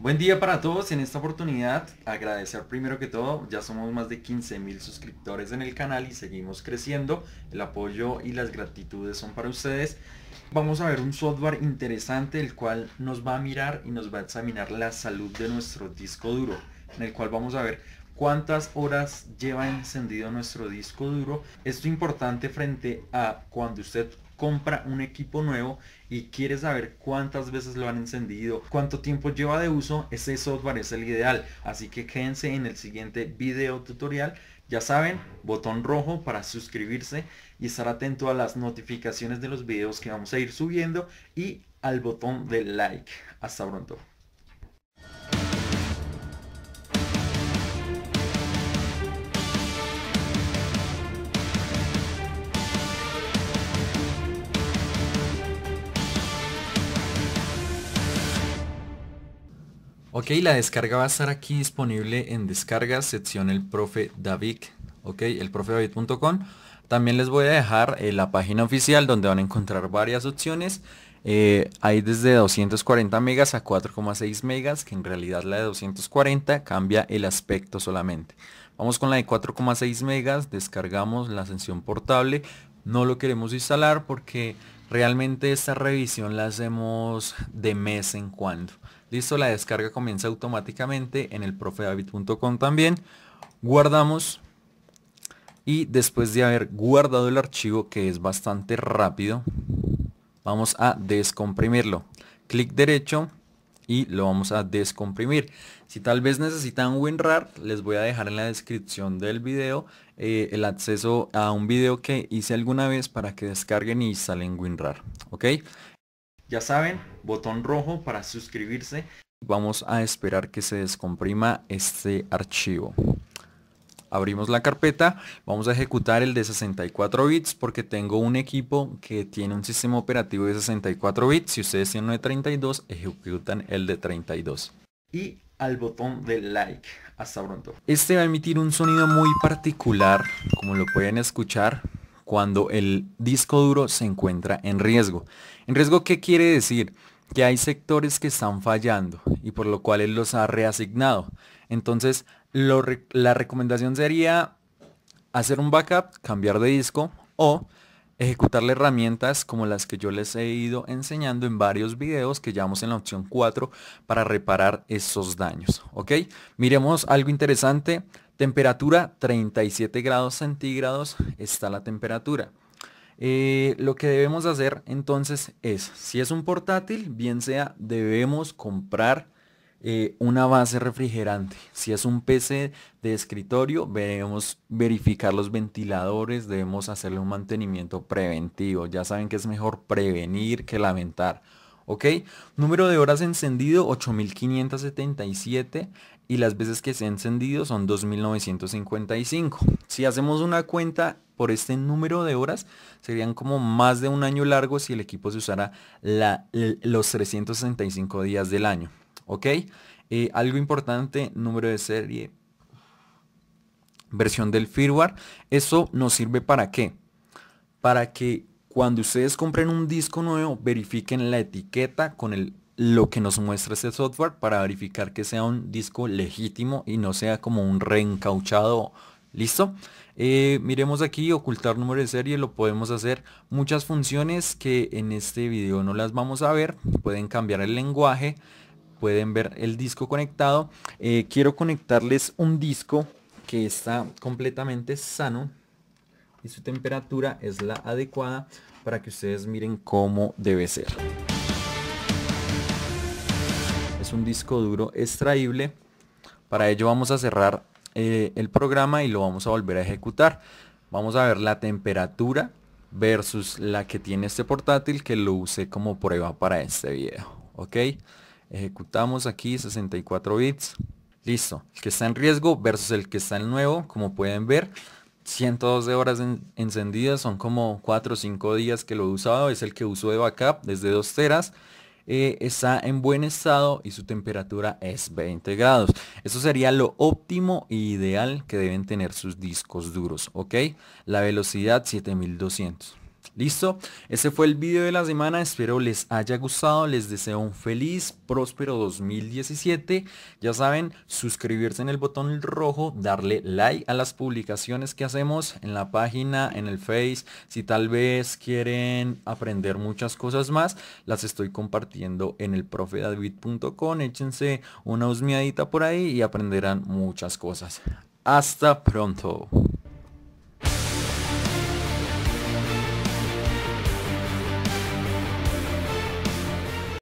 Buen día para todos. En esta oportunidad agradecer primero que todo, ya somos más de 15 mil suscriptores en el canal y seguimos creciendo. El apoyo y las gratitudes son para ustedes. Vamos a ver un software interesante el cual nos va a mirar y nos va a examinar la salud de nuestro disco duro, en el cual vamos a ver cuántas horas lleva encendido nuestro disco duro. Esto es importante frente a cuando usted compra un equipo nuevo y quiere saber cuántas veces lo han encendido, cuánto tiempo lleva de uso, ese software es el ideal. Así que quédense en el siguiente video tutorial. Ya saben, botón rojo para suscribirse y estar atento a las notificaciones de los videos que vamos a ir subiendo y al botón de like. Hasta pronto. Ok, la descarga va a estar aquí disponible en descargas, sección el profe David, ok, el profe David.com. También les voy a dejar eh, la página oficial donde van a encontrar varias opciones. Eh, hay desde 240 megas a 4,6 megas, que en realidad la de 240 cambia el aspecto solamente. Vamos con la de 4,6 megas, descargamos la ascensión portable, no lo queremos instalar porque realmente esta revisión la hacemos de mes en cuando. Listo, la descarga comienza automáticamente en el profedavid.com también. Guardamos y después de haber guardado el archivo que es bastante rápido, vamos a descomprimirlo. Clic derecho, y lo vamos a descomprimir. Si tal vez necesitan WinRAR, les voy a dejar en la descripción del video eh, el acceso a un video que hice alguna vez para que descarguen y salen WinRAR. ¿Ok? Ya saben, botón rojo para suscribirse. Vamos a esperar que se descomprima este archivo. Abrimos la carpeta, vamos a ejecutar el de 64 bits porque tengo un equipo que tiene un sistema operativo de 64 bits. Si ustedes tienen uno de 32, ejecutan el de 32. Y al botón de like. Hasta pronto. Este va a emitir un sonido muy particular, como lo pueden escuchar, cuando el disco duro se encuentra en riesgo. ¿En riesgo qué quiere decir? que hay sectores que están fallando y por lo cual él los ha reasignado. Entonces, la recomendación sería hacer un backup, cambiar de disco o ejecutarle herramientas como las que yo les he ido enseñando en varios videos que llevamos en la opción 4 para reparar esos daños. ¿Ok? Miremos algo interesante. Temperatura 37 grados centígrados está la temperatura. Eh, lo que debemos hacer entonces es, si es un portátil, bien sea debemos comprar eh, una base refrigerante. Si es un PC de escritorio, debemos verificar los ventiladores, debemos hacerle un mantenimiento preventivo. Ya saben que es mejor prevenir que lamentar. ¿Ok? Número de horas encendido 8577 y las veces que se ha encendido son 2955. Si hacemos una cuenta por este número de horas serían como más de un año largo si el equipo se usara los 365 días del año. ¿Ok? Eh, algo importante, número de serie, versión del firmware. Eso nos sirve para qué? Para que cuando ustedes compren un disco nuevo, verifiquen la etiqueta con el, lo que nos muestra este software para verificar que sea un disco legítimo y no sea como un reencauchado ¿Listo? Eh, miremos aquí, ocultar número de serie, lo podemos hacer. Muchas funciones que en este video no las vamos a ver. Pueden cambiar el lenguaje, pueden ver el disco conectado. Eh, quiero conectarles un disco que está completamente sano y su temperatura es la adecuada para que ustedes miren cómo debe ser. Es un disco duro extraíble. Para ello vamos a cerrar eh, el programa y lo vamos a volver a ejecutar. Vamos a ver la temperatura versus la que tiene este portátil que lo usé como prueba para este video. ¿Ok? Ejecutamos aquí 64 bits. Listo. El que está en riesgo versus el que está en nuevo, como pueden ver. 112 horas encendidas, son como 4 o 5 días que lo he usado, es el que uso de backup desde 2 teras eh, está en buen estado y su temperatura es 20 grados. Eso sería lo óptimo e ideal que deben tener sus discos duros, ¿ok? La velocidad 7200. Listo, ese fue el video de la semana, espero les haya gustado, les deseo un feliz, próspero 2017. Ya saben, suscribirse en el botón rojo, darle like a las publicaciones que hacemos en la página, en el Face. Si tal vez quieren aprender muchas cosas más, las estoy compartiendo en el profedavid.com. Échense una husmeadita por ahí y aprenderán muchas cosas. Hasta pronto.